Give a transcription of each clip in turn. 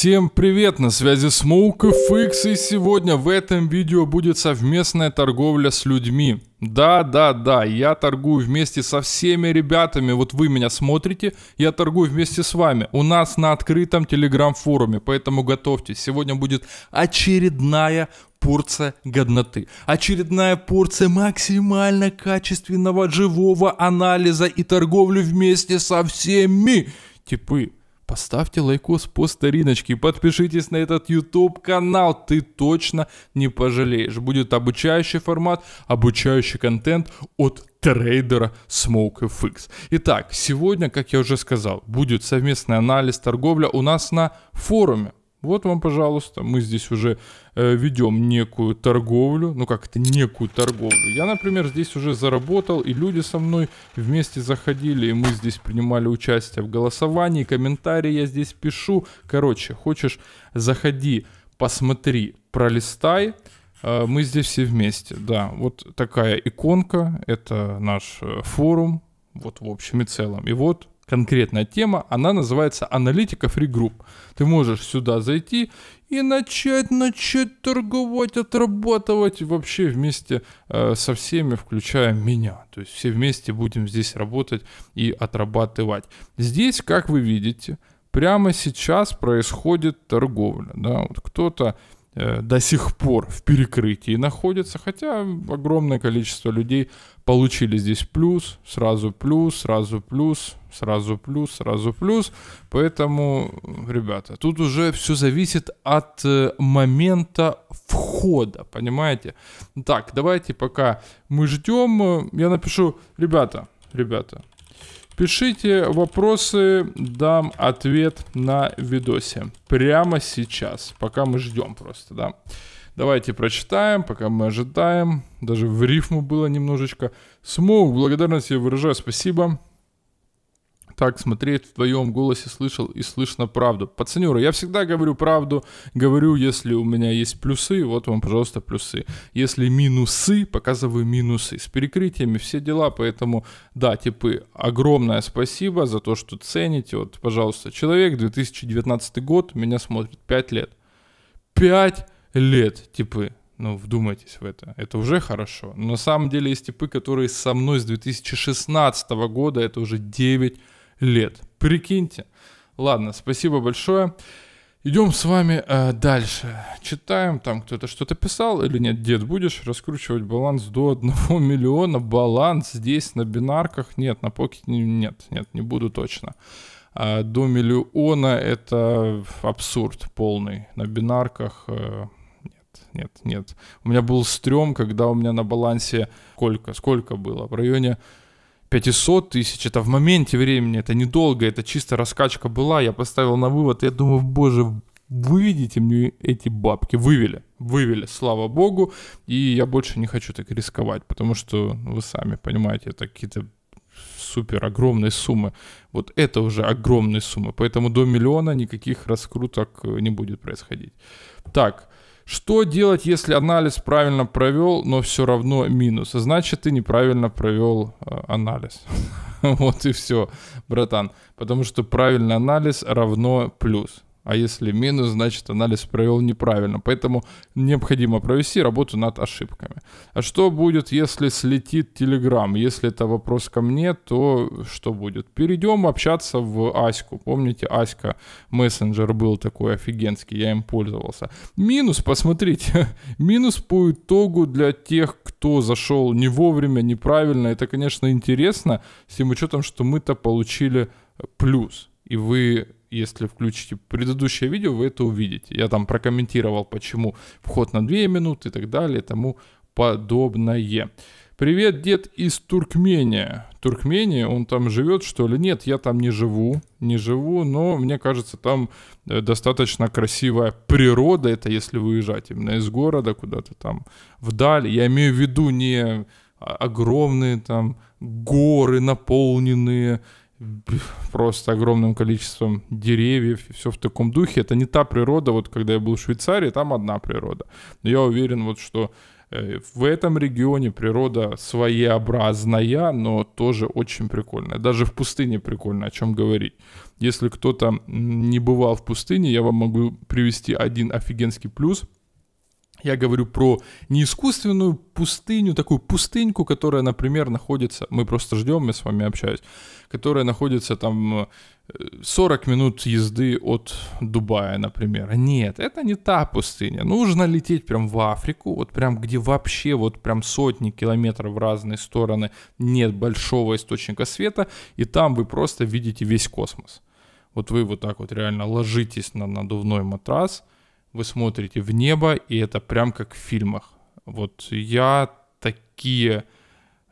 Всем привет, на связи Smoke FX, и сегодня в этом видео будет совместная торговля с людьми. Да, да, да, я торгую вместе со всеми ребятами, вот вы меня смотрите, я торгую вместе с вами. У нас на открытом телеграм-форуме, поэтому готовьтесь, сегодня будет очередная порция годноты. Очередная порция максимально качественного живого анализа и торговлю вместе со всеми. Типы, Поставьте лайкос по стариночке, подпишитесь на этот YouTube канал, ты точно не пожалеешь. Будет обучающий формат, обучающий контент от трейдера SmokeFX. Итак, сегодня, как я уже сказал, будет совместный анализ торговля у нас на форуме. Вот вам, пожалуйста, мы здесь уже э, ведем некую торговлю. Ну как это некую торговлю? Я, например, здесь уже заработал, и люди со мной вместе заходили, и мы здесь принимали участие в голосовании, комментарии я здесь пишу. Короче, хочешь, заходи, посмотри, пролистай. Э, мы здесь все вместе, да. Вот такая иконка, это наш э, форум, вот в общем и целом. И вот конкретная тема, она называется аналитика free group. Ты можешь сюда зайти и начать, начать торговать, отрабатывать вообще вместе э, со всеми, включая меня. То есть все вместе будем здесь работать и отрабатывать. Здесь, как вы видите, прямо сейчас происходит торговля. Да? Вот кто-то Э, до сих пор в перекрытии находятся, хотя огромное количество людей получили здесь плюс, сразу плюс, сразу плюс, сразу плюс, сразу плюс. Поэтому, ребята, тут уже все зависит от э, момента входа, понимаете? Так, давайте пока мы ждем, я напишу, ребята, ребята, Пишите вопросы, дам ответ на видосе. Прямо сейчас, пока мы ждем просто, да. Давайте прочитаем, пока мы ожидаем. Даже в рифму было немножечко. Смоук, благодарность я выражаю, спасибо так смотреть в твоем голосе слышал и слышно правду. Пацанюра, я всегда говорю правду, говорю, если у меня есть плюсы, вот вам, пожалуйста, плюсы. Если минусы, показываю минусы. С перекрытиями все дела, поэтому, да, типы, огромное спасибо за то, что цените. Вот, пожалуйста, человек, 2019 год, меня смотрит 5 лет. 5 лет, типы. Ну, вдумайтесь в это. Это уже хорошо. Но на самом деле есть типы, которые со мной с 2016 года, это уже 9 лет. Прикиньте. Ладно, спасибо большое. Идем с вами э, дальше. Читаем, там кто-то что-то писал или нет, дед, будешь раскручивать баланс до 1 миллиона. Баланс здесь на бинарках? Нет, на покете нет, нет, не буду точно. А до миллиона это абсурд полный. На бинарках э, нет, нет, нет. У меня был стрём, когда у меня на балансе сколько, сколько было? В районе 500 тысяч, это в моменте времени, это недолго, это чисто раскачка была, я поставил на вывод, я думаю, боже, выведите мне эти бабки, вывели, вывели, слава богу, и я больше не хочу так рисковать, потому что, ну, вы сами понимаете, это какие-то супер огромные суммы. Вот это уже огромные суммы, поэтому до миллиона никаких раскруток не будет происходить. Так, что делать, если анализ правильно провел, но все равно минус? А значит, ты неправильно провел э, анализ. Вот и все, братан. Потому что правильный анализ равно плюс. А если минус, значит анализ провел неправильно. Поэтому необходимо провести работу над ошибками. А что будет, если слетит Telegram? Если это вопрос ко мне, то что будет? Перейдем общаться в Аську. Помните, Аська мессенджер был такой офигенский, я им пользовался. Минус, посмотрите, минус по итогу для тех, кто зашел не вовремя, неправильно. Это, конечно, интересно, с тем учетом, что мы-то получили плюс. И вы если включите предыдущее видео, вы это увидите. Я там прокомментировал, почему вход на 2 минуты и так далее, и тому подобное. Привет, дед из Туркмения. Туркмения, он там живет, что ли? Нет, я там не живу, не живу, но мне кажется, там э, достаточно красивая природа, это если выезжать именно из города куда-то там вдаль. Я имею в виду не а, огромные там горы, наполненные просто огромным количеством деревьев, все в таком духе. Это не та природа, вот когда я был в Швейцарии, там одна природа. Но я уверен, вот что э, в этом регионе природа своеобразная, но тоже очень прикольная. Даже в пустыне прикольно, о чем говорить. Если кто-то не бывал в пустыне, я вам могу привести один офигенский плюс – я говорю про не искусственную пустыню, такую пустыньку, которая, например, находится, мы просто ждем, я с вами общаюсь, которая находится там 40 э, минут езды от Дубая, например. Нет, это не та пустыня. Нужно лететь прям в Африку, вот прям где вообще вот прям сотни километров в разные стороны нет большого источника света, и там вы просто видите весь космос. Вот вы вот так вот реально ложитесь на надувной матрас – вы смотрите в небо, и это прям как в фильмах. Вот я такие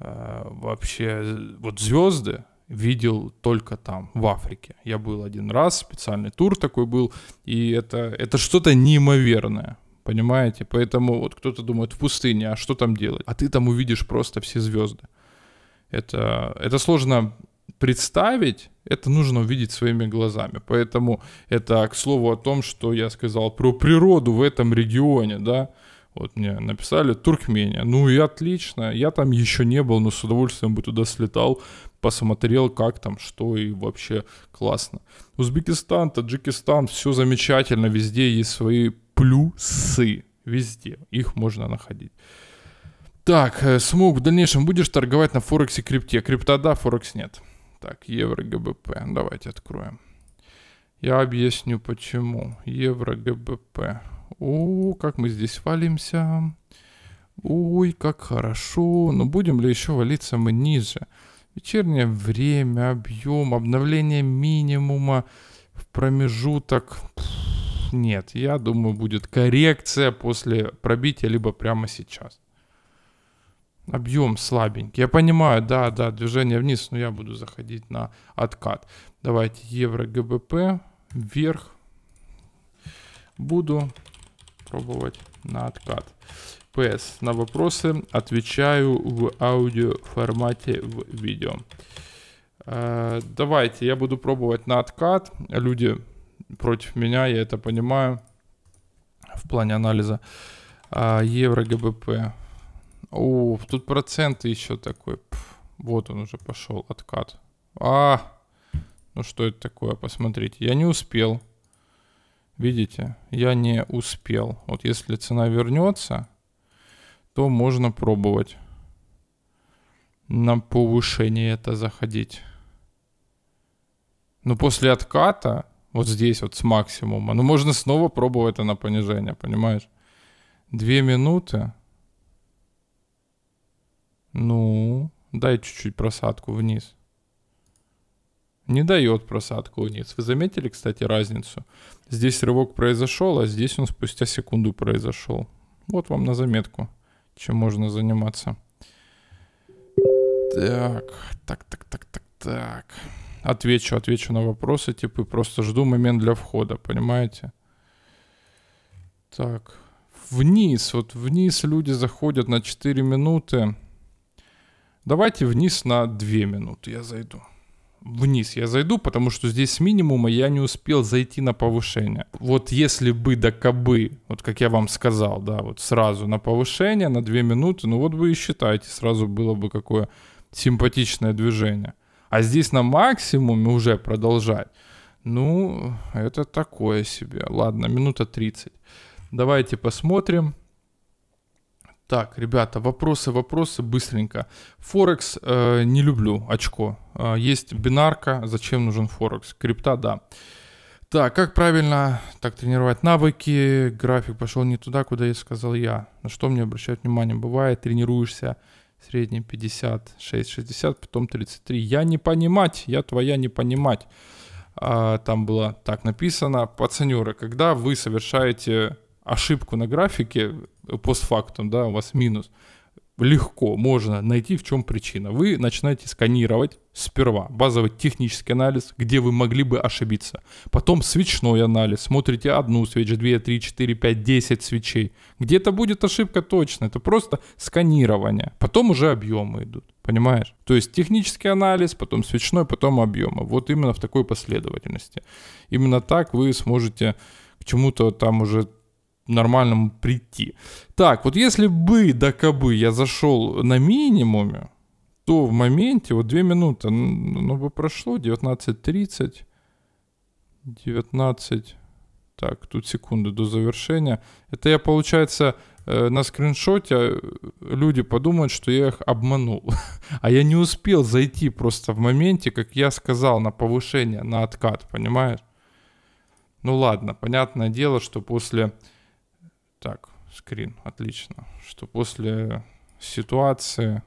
э, вообще вот звезды видел только там, в Африке. Я был один раз, специальный тур такой был, и это, это что-то неимоверное. Понимаете? Поэтому вот кто-то думает, в пустыне, а что там делать? А ты там увидишь просто все звезды. Это, это сложно представить, это нужно увидеть своими глазами. Поэтому это к слову о том, что я сказал про природу в этом регионе, да. Вот мне написали Туркмения. Ну и отлично. Я там еще не был, но с удовольствием бы туда слетал, посмотрел, как там, что и вообще классно. Узбекистан, Таджикистан, все замечательно. Везде есть свои плюсы. Везде. Их можно находить. Так, э, Смог, в дальнейшем будешь торговать на Форексе крипте? Крипта да, Форекс нет. Так, евро ГБП. Давайте откроем. Я объясню почему. Евро ГБП. О, как мы здесь валимся. Ой, как хорошо. Но будем ли еще валиться мы ниже? Вечернее время, объем, обновление минимума в промежуток. нет, я думаю, будет коррекция после пробития, либо прямо сейчас. Объем слабенький. Я понимаю, да, да, движение вниз, но я буду заходить на откат. Давайте евро ГБП вверх. Буду пробовать на откат. П.С. На вопросы отвечаю в аудио формате в видео. Э, давайте, я буду пробовать на откат. Люди против меня, я это понимаю в плане анализа. Э, евро ГБП о, тут проценты еще такой. Пф, вот он уже пошел, откат. А, ну что это такое, посмотрите. Я не успел. Видите, я не успел. Вот если цена вернется, то можно пробовать на повышение это заходить. Но после отката, вот здесь вот с максимума, ну можно снова пробовать это на понижение, понимаешь? Две минуты. Ну, дай чуть-чуть просадку вниз. Не дает просадку вниз. Вы заметили, кстати, разницу? Здесь рывок произошел, а здесь он спустя секунду произошел. Вот вам на заметку, чем можно заниматься. Так, так, так, так, так, так. Отвечу, отвечу на вопросы, типы. Просто жду момент для входа, понимаете? Так, вниз, вот вниз люди заходят на 4 минуты. Давайте вниз на 2 минуты я зайду. Вниз я зайду, потому что здесь с минимума я не успел зайти на повышение. Вот если бы до кобы, вот как я вам сказал, да, вот сразу на повышение, на 2 минуты, ну вот вы и считаете, сразу было бы какое симпатичное движение. А здесь на максимуме уже продолжать, ну, это такое себе. Ладно, минута 30. Давайте посмотрим. Так, ребята, вопросы, вопросы, быстренько. Форекс э, не люблю, очко. Э, есть бинарка, зачем нужен Форекс? Крипта, да. Так, как правильно так тренировать навыки? График пошел не туда, куда я сказал я. На что мне обращать внимание? Бывает, тренируешься средний 56, 60, потом 33. Я не понимать, я твоя не понимать. А, там было так написано. Пацанеры, когда вы совершаете ошибку на графике, постфактум, да, у вас минус, легко можно найти, в чем причина. Вы начинаете сканировать сперва базовый технический анализ, где вы могли бы ошибиться. Потом свечной анализ. Смотрите одну свечу, 2, 3, 4, 5, 10 свечей. Где-то будет ошибка точно. Это просто сканирование. Потом уже объемы идут. Понимаешь? То есть технический анализ, потом свечной, потом объемы. Вот именно в такой последовательности. Именно так вы сможете к чему-то там уже нормальному прийти. Так, вот если бы до кобы я зашел на минимуме, то в моменте, вот 2 минуты, ну бы прошло, 19.30, 19, так, тут секунды до завершения. Это я, получается, э, на скриншоте э, люди подумают, что я их обманул. А я не успел зайти просто в моменте, как я сказал, на повышение, на откат, понимаешь? Ну ладно, понятное дело, что после так, скрин, отлично. Что после ситуации...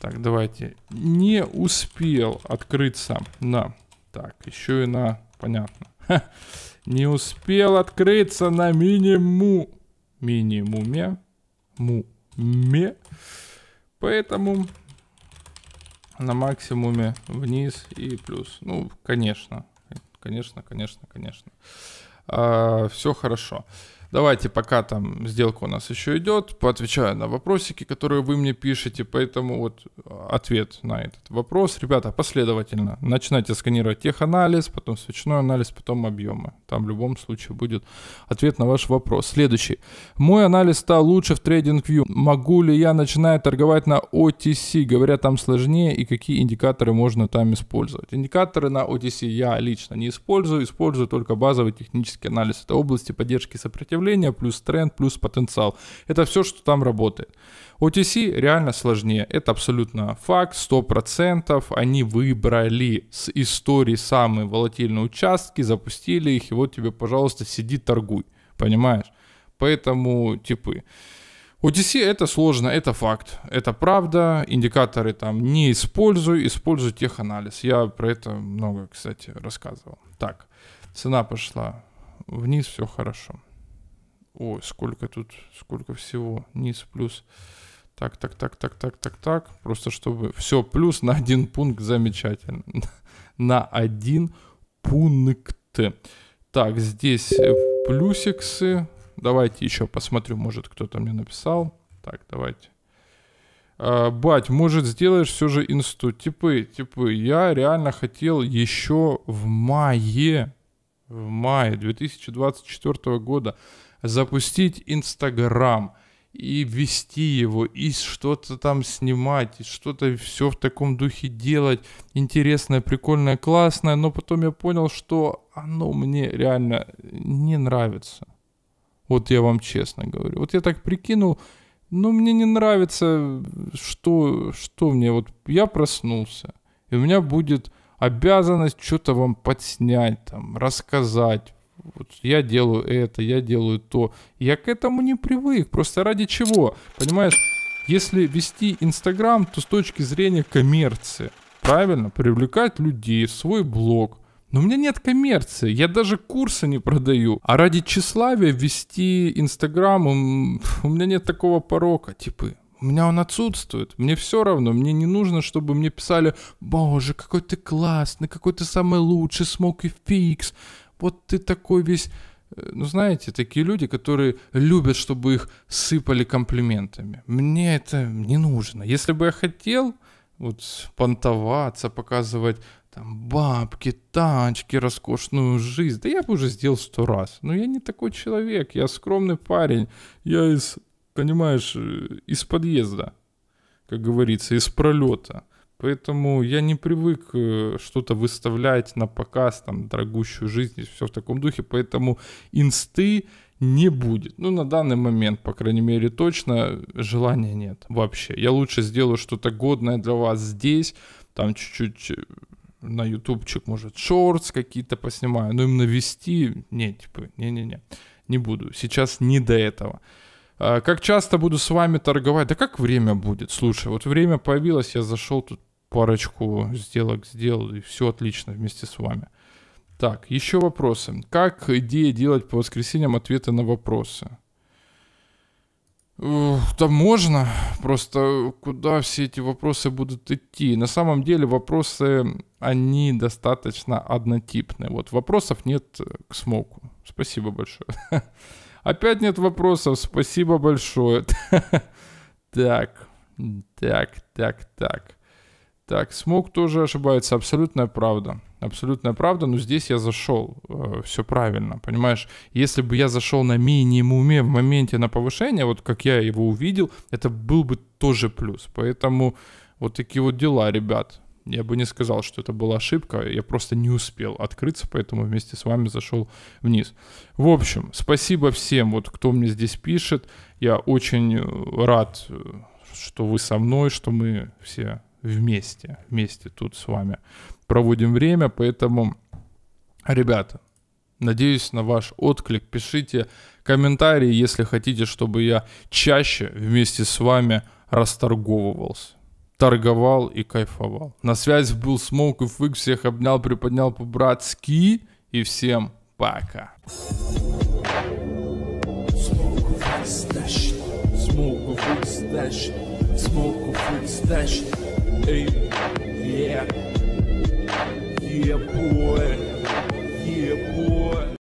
Так, давайте. Не успел открыться на... Так, еще и на... Понятно. Ха. Не успел открыться на минимум... Минимуме. Муме. Поэтому на максимуме вниз и плюс. Ну, конечно. Конечно, конечно, конечно. А, все хорошо. Хорошо. Давайте пока там сделка у нас еще идет, поотвечаю на вопросики, которые вы мне пишете, поэтому вот а, ответ на этот вопрос. Ребята, последовательно начинайте сканировать теханализ, потом свечной анализ, потом объемы. Там в любом случае будет ответ на ваш вопрос. Следующий. Мой анализ стал лучше в TradingView. Могу ли я начинать торговать на OTC? Говорят, там сложнее и какие индикаторы можно там использовать. Индикаторы на OTC я лично не использую, использую только базовый технический анализ этой области поддержки и сопротивления направление, плюс тренд, плюс потенциал. Это все, что там работает. OTC реально сложнее. Это абсолютно факт, 100%. Они выбрали с истории самые волатильные участки, запустили их, и вот тебе, пожалуйста, сиди торгуй. Понимаешь? Поэтому, типы. OTC это сложно, это факт, это правда. Индикаторы там не использую использую теханализ. Я про это много, кстати, рассказывал. Так, цена пошла вниз, все хорошо. Ой, сколько тут, сколько всего. Низ плюс. Так, так, так, так, так, так, так. Просто чтобы... Все, плюс на один пункт. Замечательно. На один пункт. Так, здесь э, плюсиксы. Давайте еще посмотрю, может кто-то мне написал. Так, давайте. А, бать, может сделаешь все же инсту? Типы, типы, я реально хотел еще в мае, в мае 2024 года запустить Инстаграм и вести его, и что-то там снимать, и что-то все в таком духе делать. Интересное, прикольное, классное. Но потом я понял, что оно мне реально не нравится. Вот я вам честно говорю. Вот я так прикинул, ну мне не нравится, что, что мне. Вот я проснулся, и у меня будет обязанность что-то вам подснять, там, рассказать, вот я делаю это, я делаю то. Я к этому не привык. Просто ради чего? Понимаешь, если вести Инстаграм, то с точки зрения коммерции. Правильно, привлекать людей в свой блог. Но у меня нет коммерции, я даже курсы не продаю. А ради тщеславия вести Инстаграм, у меня нет такого порока, типы. У меня он отсутствует. Мне все равно. Мне не нужно, чтобы мне писали, боже, какой ты классный, какой ты самый лучший, смог и фикс. Вот ты такой весь... Э, ну, знаете, такие люди, которые любят, чтобы их сыпали комплиментами. Мне это не нужно. Если бы я хотел вот понтоваться, показывать там бабки, тачки, роскошную жизнь. Да я бы уже сделал сто раз. Но я не такой человек, я скромный парень. Я из, понимаешь, э, из подъезда, как говорится, из пролета. Поэтому я не привык э, что-то выставлять на показ, там, дорогущую жизнь и все в таком духе. Поэтому инсты не будет. Ну, на данный момент, по крайней мере, точно желания нет вообще. Я лучше сделаю что-то годное для вас здесь, там чуть-чуть э, на ютубчик, может, шортс какие-то поснимаю, но им навести, не, типа, не-не-не, не буду. Сейчас не до этого. А, как часто буду с вами торговать? Да как время будет? Слушай, вот время появилось, я зашел тут парочку сделок сделал, и все отлично вместе с вами. Так, еще вопросы. Как идея делать по воскресеньям ответы на вопросы? Да можно, просто куда все эти вопросы будут идти? На самом деле вопросы, они достаточно однотипные. Вот вопросов нет к смоку. Спасибо большое. Опять нет вопросов. Спасибо большое. Так, так, так, так. Так, смог тоже ошибается. Абсолютная правда. Абсолютная правда, но здесь я зашел. Э, все правильно, понимаешь? Если бы я зашел на минимуме в моменте на повышение, вот как я его увидел, это был бы тоже плюс. Поэтому вот такие вот дела, ребят. Я бы не сказал, что это была ошибка, я просто не успел открыться, поэтому вместе с вами зашел вниз. В общем, спасибо всем, вот кто мне здесь пишет. Я очень э, рад, э, что вы со мной, что мы все вместе, вместе тут с вами проводим время, поэтому, ребята, Надеюсь на ваш отклик. Пишите комментарии, если хотите, чтобы я чаще вместе с вами расторговывался торговал и кайфовал. На связи был Смоук и Фык, всех обнял, приподнял по-братски. И всем пока. yeah, boy, yeah, boy.